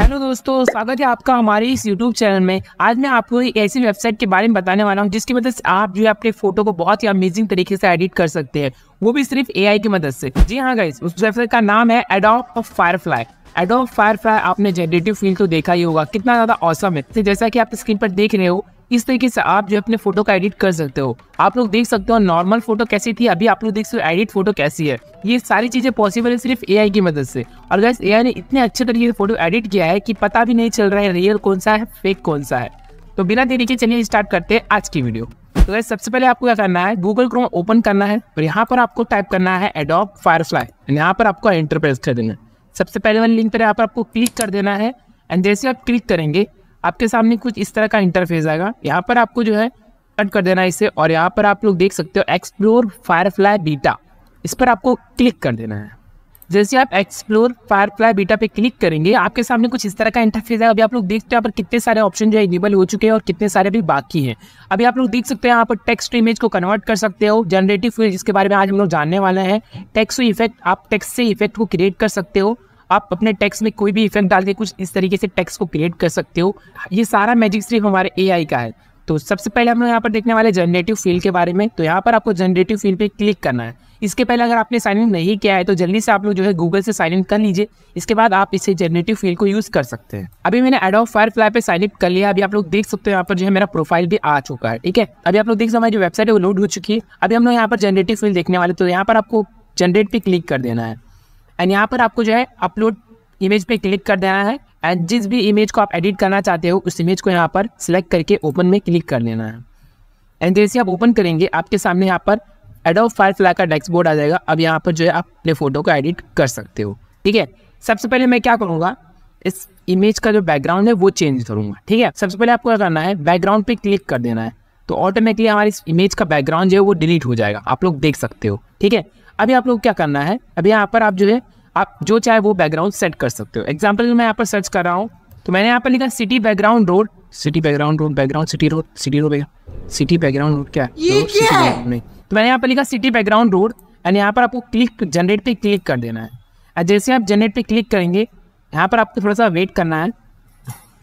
hello दोस्तों स्वागत है आपका हमारे इस यूट्यूब चैनल में आज मैं आपको एक ऐसी वेबसाइट के बारे में बताने वाला हूँ जिसकी मदद मतलब से आप जो है अपने फोटो को बहुत ही अमेजिंग तरीके से एडिट कर सकते हैं वो भी सिर्फ एआई की मदद से जी हाँ गई उस वेबसाइट का नाम है Adobe of Firefly Adobe Firefly आपने जनरेटिव फील्ड तो देखा ही होगा कितना ज्यादा औसम है जैसा कि आप स्क्रीन पर देख रहे हो इस तरीके से आप जो अपने फोटो का एडिट कर सकते हो आप लोग देख सकते हो नॉर्मल फोटो कैसी थी अभी आप लोग देख सकते हो एडिट फोटो कैसी है ये सारी चीज़ें पॉसिबल है सिर्फ एआई की मदद से और गैस एआई ने इतने अच्छे तरीके से फोटो एडिट किया है कि पता भी नहीं चल रहा है रियल कौन सा है फेक कौन सा है तो बिना देरी के चलिए स्टार्ट करते हैं आज की वीडियो तो गैस सबसे पहले आपको क्या करना है गूगल क्रोम ओपन करना है और यहाँ पर आपको टाइप करना है एडोप फायरफ्लाई यहाँ पर आपको एंटरप्राइज कर देना सबसे पहले वाले लिंक पर यहाँ पर आपको क्लिक कर देना है एंड जैसे आप क्लिक करेंगे आपके सामने कुछ इस तरह का इंटरफेस आएगा यहाँ पर आपको जो है कट कर देना है इसे और यहाँ पर आप लोग देख सकते हो एक्सप्लोर फायरफ्लाई बीटा इस पर आपको क्लिक कर देना है जैसे आप एक्सप्लोर फायरफ्लाई बीटा पे क्लिक करेंगे आपके सामने कुछ इस तरह का इंटरफेस है अभी आप लोग देख सकते हैं यहाँ पर कितने सारे ऑप्शन जो है इनेबल हो चुके हैं और कितने सारे अभी बाकी हैं अभी आप लोग देख सकते हैं यहाँ पर टेक्स्ट इमेज को कन्वर्ट कर सकते हो जनरेटिव फ्यूल जिसके बारे में आज हम लोग जानने वाले हैं टेक्स इफेक्ट आप टेक्स से इफेक्ट को क्रिएट कर सकते हो आप अपने टेक्स्ट में कोई भी इफेक्ट डाल के कुछ इस तरीके से टेक्स्ट को क्रिएट कर सकते हो ये सारा मैजिक सिर्फ हमारे ए का है तो सबसे पहले हम लोग यहाँ पर देखने वाले जनरेटिव फील्ड के बारे में तो यहाँ पर आपको जनरेटिव फील्ड पे क्लिक करना है इसके पहले अगर आपने साइन इन नहीं किया है तो जल्दी से आप लोग जो है गूगल से साइन इन कर लीजिए इसके बाद आप इसे जनरेटिव फील्ड को यूज़ कर सकते हैं अभी मैंने फायर फ्लाई पे साइन इन कर लिया अभी आप लोग देख सकते हो यहाँ पर जो है मेरा प्रोफाइल भी आ चुका है ठीक है अभी आप लोग देख सकते हमारी जो वेबसाइट है वो लोड हो चुकी है अभी हम लोग यहाँ पर जनरेटिव फील्ड देखने वाले तो यहाँ पर आपको जनरेट पे क्लिक कर देना है एंड यहाँ पर आपको जो है अपलोड इमेज पे क्लिक कर देना है एंड जिस भी इमेज को आप एडिट करना चाहते हो उस इमेज को यहाँ पर सिलेक्ट करके ओपन में क्लिक कर लेना है एंड जैसे आप ओपन करेंगे आपके सामने यहाँ पर फायर फ्लाई का डैशबोर्ड आ जाएगा अब यहाँ पर जो है आप अपने फ़ोटो को एडिट कर सकते हो ठीक है सबसे पहले मैं क्या करूँगा इस इमेज का जो बैकग्राउंड है वो चेंज करूँगा ठीक है सबसे पहले आपको क्या करना है बैकग्राउंड पे क्लिक कर देना है तो ऑटोमेटिकली हमारी इस इमेज का बैकग्राउंड जो है वो डिलीट हो जाएगा आप लोग देख सकते हो ठीक है अभी आप लोग क्या करना है अभी यहाँ पर आप जो है आप जो चाहे वो बैकग्राउंड सेट कर सकते हो एग्जाम्पल मैं यहाँ पर सर्च कर रहा हूँ तो मैंने यहाँ पर लिखा city background road city background road background city road city road city background road क्या है नहीं तो मैंने यहाँ पर लिखा सिटी बैकग्राउंड रोड एंड यहाँ पर आपको क्लिक जनरेट पे क्लिक कर देना है एंड जैसे आप जनरेट पे क्लिक करेंगे यहाँ पर आपको थोड़ा सा वेट करना है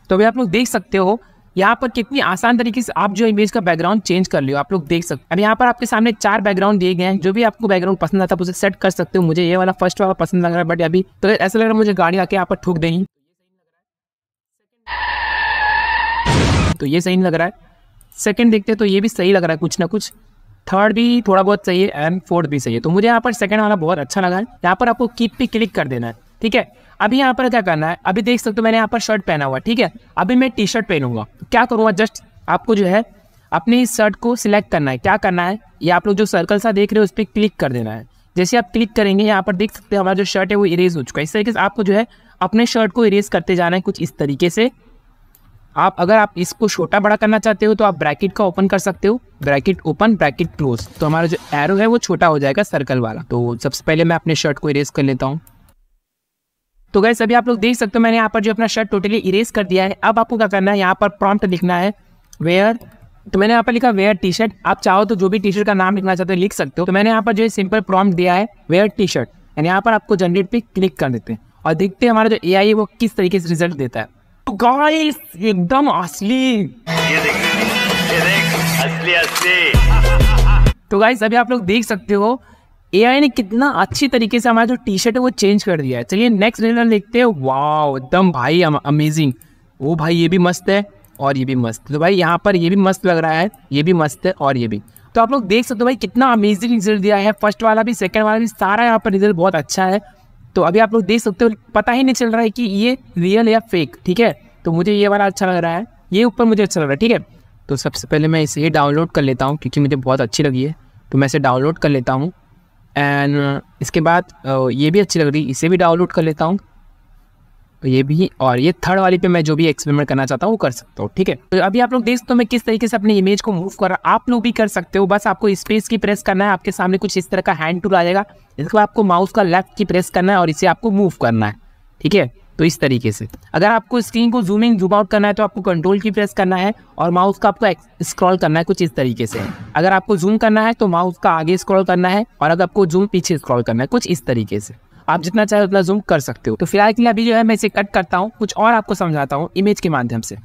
तो अभी आप लोग देख सकते हो यहाँ पर कितनी आसान तरीके से आप जो इमेज का बैकग्राउंड चेंज कर लियो आप लोग देख सकते अब यहाँ पर आपके सामने चार बैकग्राउंड दिए गए हैं जो भी आपको बैकग्राउंड पसंद आता है उसे सेट कर सकते हो मुझे ये वाला फर्स्ट वाला पसंद लग रहा है बट अभी तो ऐसा लग रहा है मुझे गाड़ी आके यहाँ पर ठोक देगी तो ये सही लग रहा है सेकेंड देखते हैं तो ये भी सही लग रहा है कुछ ना कुछ थर्ड भी थोड़ा बहुत सही है एंड फोर्थ भी सही है तो मुझे यहाँ पर सेकंड वाला बहुत अच्छा लगा है यहाँ पर आपको कीप पे क्लिक कर देना है ठीक है अभी यहाँ पर क्या करना है अभी देख सकते हो मैंने यहाँ पर शर्ट पहना हुआ ठीक है अभी मैं टी शर्ट पहनूंगा क्या करूँगा जस्ट आपको जो है अपनी इस शर्ट को सिलेक्ट करना है क्या करना है ये आप लोग जो सर्कल सा देख रहे हो उस पर क्लिक कर देना है जैसे आप क्लिक करेंगे यहाँ पर देख सकते हैं हमारा जो शर्ट है वो इरेज हो चुका है इस तरीके से आपको जो है अपने शर्ट को इरेज करते जाना है कुछ इस तरीके से आप अगर आप इसको छोटा बड़ा करना चाहते हो तो आप ब्रैकेट का ओपन कर सकते हो ब्रैकेट ओपन ब्रैकेट क्लोज तो हमारा जो एरो है वो छोटा हो जाएगा सर्कल वाला तो सबसे पहले मैं अपने शर्ट को इरेज कर लेता हूँ तो गैस अभी आप लोग देख सकते हो मैंने यहाँ पर जो अपना शर्ट टोटली इरेज कर दिया है अब आपको क्या करना है यहाँ पर प्रॉम्प्ट लिखना है वेयर तो मैंने यहाँ पर लिखा वेयर टी शर्ट आप चाहो तो जो भी टी शर्ट का नाम लिखना चाहते हो लिख सकते हो तो मैंने यहाँ पर जो है सिंपल प्रॉम्प्ट दिया है वेयर टी शर्ट एंड यहाँ पर आपको जनरेट पे क्लिक कर देते हैं और देखते हैं हमारा जो ए है वो किस तरीके से रिजल्ट देता है तो गाइस एकदम असली असली असली तो गाइस अभी आप लोग देख सकते हो ए ने कितना अच्छी तरीके से हमारा जो टी शर्ट है वो चेंज कर दिया है चलिए नेक्स्ट रिजल्ट देखते हैं वाह एकदम भाई अमेजिंग वो भाई ये भी मस्त है और ये भी मस्त तो भाई यहाँ पर ये भी मस्त लग रहा है ये भी मस्त है और ये भी तो आप लोग देख सकते हो भाई कितना अमेजिंग रिजल्ट दिया है फर्स्ट वाला भी सेकंड वाला भी सारा यहाँ पर रिजल्ट बहुत अच्छा है तो अभी आप लोग देख सकते हो पता ही नहीं चल रहा है कि ये रियल या फेक ठीक है तो मुझे ये वाला अच्छा लग रहा है ये ऊपर मुझे अच्छा लग रहा है ठीक है तो सबसे पहले मैं इसे डाउनलोड कर लेता हूँ क्योंकि मुझे बहुत अच्छी लगी है तो मैं इसे डाउनलोड कर लेता हूँ एंड uh, इसके बाद ये भी अच्छी लग रही इसे भी डाउनलोड कर लेता हूँ ये भी और ये थर्ड वाली पे मैं जो भी एक्सपेरिमेंट करना चाहता हूँ वो कर सकता हूँ ठीक है तो अभी आप लोग देख सकते हो मैं किस तरीके से अपने इमेज को मूव कर रहा आप लोग भी कर सकते हो बस आपको स्पेस की प्रेस करना है आपके सामने कुछ इस तरह का हैंड टूल आ जाएगा इसके बाद आपको माउस का लेफ्ट की प्रेस करना है और इसे आपको मूव करना है ठीक है तो इस तरीके से अगर आपको स्क्रीन को जूम इन जूम आउट करना है तो आपको कंट्रोल की प्रेस करना है और माउस का आपको स्क्रॉल करना है कुछ इस तरीके से अगर आपको जूम करना है तो माउस का आगे स्क्रॉल करना है और अगर आपको जूम पीछे स्क्रॉल करना है कुछ इस तरीके से आप जितना चाहे उतना जूम कर सकते हो तो फिलहाल के लिए अभी जो है मैं इसे कट करता हूँ कुछ और आपको समझाता हूँ इमेज के माध्यम से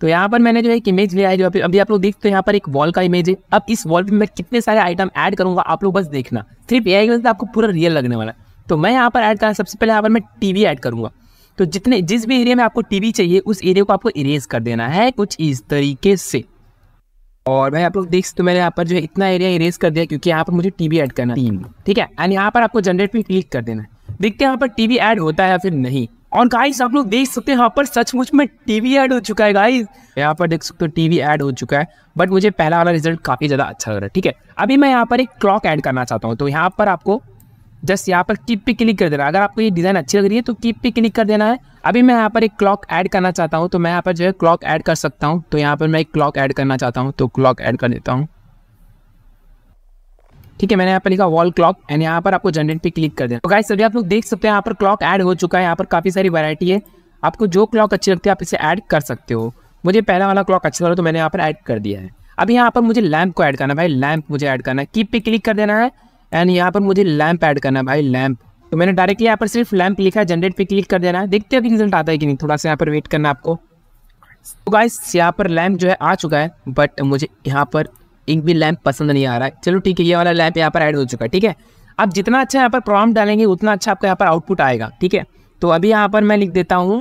तो यहाँ पर मैंने जो है एक इमेज लिया है जो अभी आप लोग देखते हो यहाँ पर एक वॉल का इमेज है अब इस वॉल पे मैं कितने सारे आइटम ऐड करूँगा आप लोग बस देखना सिर्फ ए आई आपको पूरा रियल लगने वाला है तो मैं यहाँ पर ऐड करना सबसे पहले यहाँ पर मैं टीवी ऐड करूँगा तो जितने जिस भी एरिया में आपको टीवी चाहिए उस एरिया को आपको इरेज कर देना है कुछ इस तरीके से और भाई आप लोग देख सकते तो मैंने यहाँ पर जो है इतना एरिया इरेज कर दिया क्योंकि यहाँ पर मुझे टीवी ऐड करना है ठीक है एंड यहाँ पर आपको जनरेट पे क्लिक कर देना है देखते हैं यहाँ पर टीवी ऐड होता है या फिर नहीं और गाइस आप लोग देख सकते हैं यहाँ पर सचमुच में टीवी ऐड हो चुका है गाइस यहाँ पर देख सकते हो टीवी ऐड हो चुका है बट मुझे पहला वाला रिजल्ट काफ़ी ज़्यादा अच्छा लग रहा है ठीक है अभी मैं यहाँ पर एक क्लॉक ऐड करना चाहता हूँ तो यहाँ पर आपको जस्ट यहाँ पर कीप पे क्लिक कर देना अगर आपको ये डिज़ाइन अच्छी लग रही है तो कीप पे क्लिक कर देना है अभी मैं यहाँ पर एक क्लॉक ऐड करना चाहता हूँ तो मैं यहाँ पर जो है क्लॉक ऐड कर सकता हूँ तो यहाँ पर मैं एक क्लॉक ऐड करना चाहता हूँ तो क्लॉक ऐड कर देता हूँ ठीक है मैंने यहाँ पर लिखा वॉल क्लॉक एंड यहाँ पर आपको जनरेट पे क्लिक कर देना तो गाइस आप लोग देख सकते हैं यहाँ पर क्लॉक ऐड हो चुका है यहाँ पर काफ़ी सारी वैरायटी है आपको जो क्लॉक अच्छी लगती है आप इसे ऐड कर सकते हो मुझे पहला वाला क्लॉक अच्छा लगा तो मैंने यहाँ पर ऐड कर दिया है अभी यहाँ पर मुझे लैम्प को ऐड करना है भाई लैम्प मुझे ऐड करना है कीप पे क्लिक कर देना है एंड यहाँ पर मुझे लैम्प ऐड करना है भाई लैम्प तो मैंने डायरेक्टली यहाँ पर सिर्फ लैम्प लिखा है जनरेट पे क्लिक कर देना है देखते हैं अभी रिजल्ट आता है कि नहीं थोड़ा सा यहाँ पर वेट करना आपको तो गाइस यहाँ पर लैम्प जो है आ चुका है बट मुझे यहाँ पर एक भी लैम्प पसंद नहीं आ रहा है चलो ठीक है ये वाला लैम्प यहाँ पर ऐड हो चुका है ठीक है आप जितना अच्छा यहाँ पर प्रॉम्प्ट डालेंगे उतना अच्छा आपका यहाँ पर आउटपुट आएगा ठीक है तो अभी यहाँ पर मैं लिख देता हूँ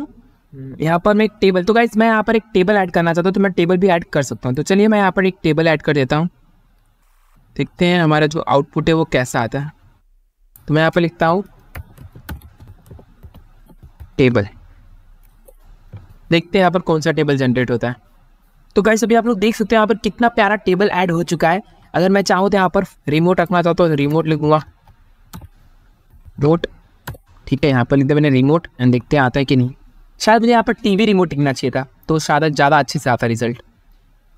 यहाँ पर मैं एक टेबल तो गाइस मैं यहाँ पर एक टेबल ऐड करना चाहता हूँ तो मैं टेबल भी ऐड कर सकता हूँ तो चलिए मैं यहाँ पर एक टेबल ऐड कर देता हूँ देखते हैं हमारा जो आउटपुट है वो कैसा आता है तो मैं यहाँ पर लिखता हूँ टेबल देखते हैं यहाँ पर कौन सा टेबल जनरेट होता है तो गाइस अभी आप लोग देख सकते हैं यहाँ पर कितना प्यारा टेबल ऐड हो चुका है अगर मैं चाहूँ तो यहाँ पर रिमोट रखना चाहता हूँ तो रिमोट लिखूँगा रोट ठीक है यहाँ पर लिखते मैंने रिमोट एंड देखते हैं आता है कि नहीं शायद मुझे यहाँ पर टीवी रिमोट लिखना चाहिए था तो शायद ज़्यादा अच्छे से आता रिजल्ट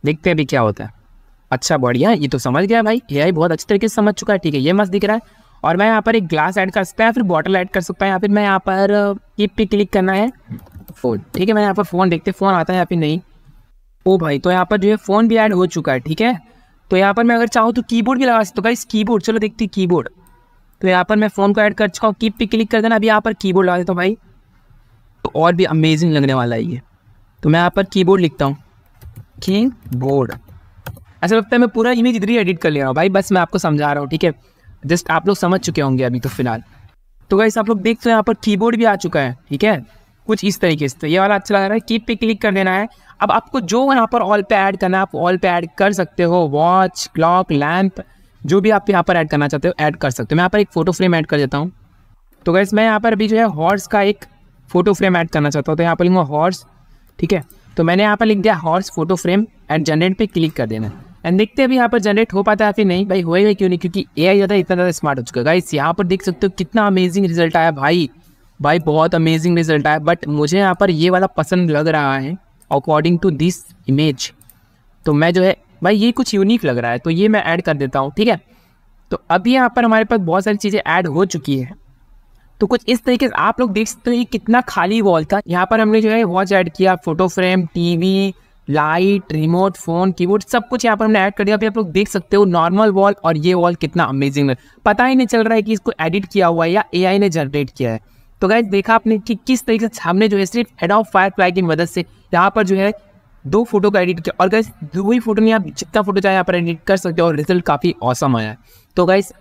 देखते हैं अभी क्या होता है अच्छा बढ़िया ये तो समझ गया भाई ए बहुत अच्छे तरीके से समझ चुका है ठीक है ये मस्त दिख रहा है और मैं यहाँ पर एक ग्लास ऐड कर सकता है फिर बॉटल ऐड कर सकता है या फिर मैं यहाँ पर कीप पे क्लिक करना है फ़ोन ठीक है मैं यहाँ पर फ़ोन देखते फ़ोन आता है या फिर नहीं ओ भाई तो यहाँ पर जो है फ़ोन भी ऐड हो चुका है ठीक है तो यहाँ पर मैं अगर चाहूँ तो कीबोर्ड भी लगा सकता हूँ इस कीबोर्ड चलो की कीबोर्ड तो यहाँ पर मैं फ़ोन को ऐड कर चुका हूँ कीप पे क्लिक कर देना अभी यहाँ पर कीबोर्ड लगा देता हूँ भाई तो और भी अमेजिंग लगने वाला है ये तो मैं यहाँ पर कीबोर्ड लिखता हूँ की बोर्ड ऐसा लगता है मैं पूरा इमेज इधर ही एडिट कर ले रहा हूँ भाई बस मैं आपको समझा रहा हूँ ठीक है जस्ट आप लोग समझ चुके होंगे अभी तो फिलहाल तो गाइस आप लोग देख सकते हो यहाँ पर कीबोर्ड भी आ चुका है ठीक है कुछ इस तरीके से ये वाला अच्छा लग रहा है कीप पे क्लिक कर देना है अब आपको जो यहाँ पर ऑल पे ऐड करना है आप ऑल पे ऐड कर सकते हो वॉच क्लॉक लैंप जो भी आप यहाँ पर ऐड करना चाहते हो ऐड कर सकते हो मैं यहाँ पर एक फ़ोटो फ्रेम ऐड कर देता हूँ तो गैस मैं यहाँ पर अभी जो है हॉर्स का एक फ़ोटो फ्रेम ऐड करना चाहता हूँ तो यहाँ पर लिखूँगा हॉर्स ठीक है तो मैंने यहाँ पर लिख दिया horse photo frame and generate पर क्लिक कर देना है एंड देखते हैं अभी यहाँ पर जनरेट हो पाता है फिर नहीं भाई होएगा क्यों नहीं क्योंकि ए आई ज़्यादा इतना ज़्यादा स्मार्ट हो चुका है इस यहाँ पर देख सकते हो कितना अमेजिंग रिजल्ट आया भाई भाई बहुत अमेजिंग रिजल्ट आया बट मुझे यहाँ पर ये वाला पसंद लग रहा है अकॉर्डिंग टू दिस इमेज तो मैं जो है भाई ये कुछ यूनिक लग रहा है तो ये मैं ऐड कर देता हूँ ठीक है तो अभी यहाँ पर हमारे पास बहुत सारी चीज़ें ऐड हो चुकी है तो कुछ इस तरीके से आप लोग देख सकते हो ये कितना खाली वॉल था यहाँ पर हमने जो है वॉच ऐड किया photo frame TV light remote phone keyboard सब कुछ यहाँ पर हमने ऐड कर दिया अभी आप लोग देख सकते हो नॉर्मल वॉल और ये वॉल कितना अमेजिंग है पता ही नहीं चल रहा है कि इसको एडिट किया हुआ है या ए ने जनरेट किया है तो गाइज देखा आपने कि किस तरीके से हमने जो है सिर्फ हेड ऑफ फायर फ्लाई की मदद से यहाँ पर जो है दो फोटो का एडिट किया और गाइज दो ही फोटो नहीं आप जितना फोटो चाहे यहाँ पर एडिट कर सकते हो और रिजल्ट काफ़ी औसम आया है तो गाइज़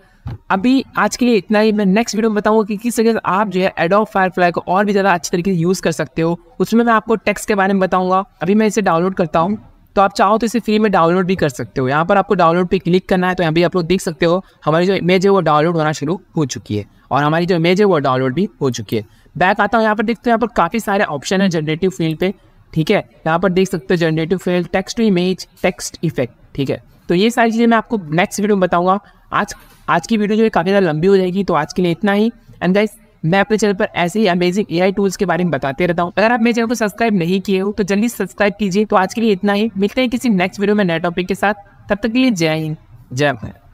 अभी आज के लिए इतना ही मैं नेक्स्ट वीडियो में बताऊंगा कि किस तरीके से आप जो है एडोब फायरफ्लाई को और भी ज़्यादा अच्छे तरीके से यूज़ कर सकते हो उसमें मैं आपको टेक्स्ट के बारे में बताऊंगा अभी मैं इसे डाउनलोड करता हूँ तो आप चाहो तो इसे फ्री में डाउनलोड भी कर सकते हो यहाँ पर आपको डाउनलोड पर क्लिक करना है तो यहाँ भी आप लोग देख सकते हो हमारी जो इमेज है वो डाउनलोड होना शुरू हो चुकी है और हमारी जो इमेज है वो डाउनलोड भी हो चुकी है बैक आता हूँ यहाँ पर देखते हो यहाँ पर काफ़ी सारे ऑप्शन है जनरेटिव फील्ड पे ठीक है यहाँ पर देख सकते हो generative fill text to image text effect ठीक है तो ये सारी चीज़ें मैं आपको नेक्स्ट वीडियो में बताऊंगा आज आज की वीडियो जो है काफ़ी ज़्यादा लंबी हो जाएगी तो आज के लिए इतना ही एंड गाइस मैं अपने चैनल पर ऐसे ही अमेजिंग एआई टूल्स के बारे में बताते रहता हूँ अगर आप मेरे चैनल को सब्सक्राइब नहीं किए हो तो जल्दी सब्सक्राइब कीजिए तो आज के लिए इतना ही मिलते हैं किसी नेक्स्ट वीडियो में नए टॉपिक के साथ तब तक के लिए जय हिंद जय भारत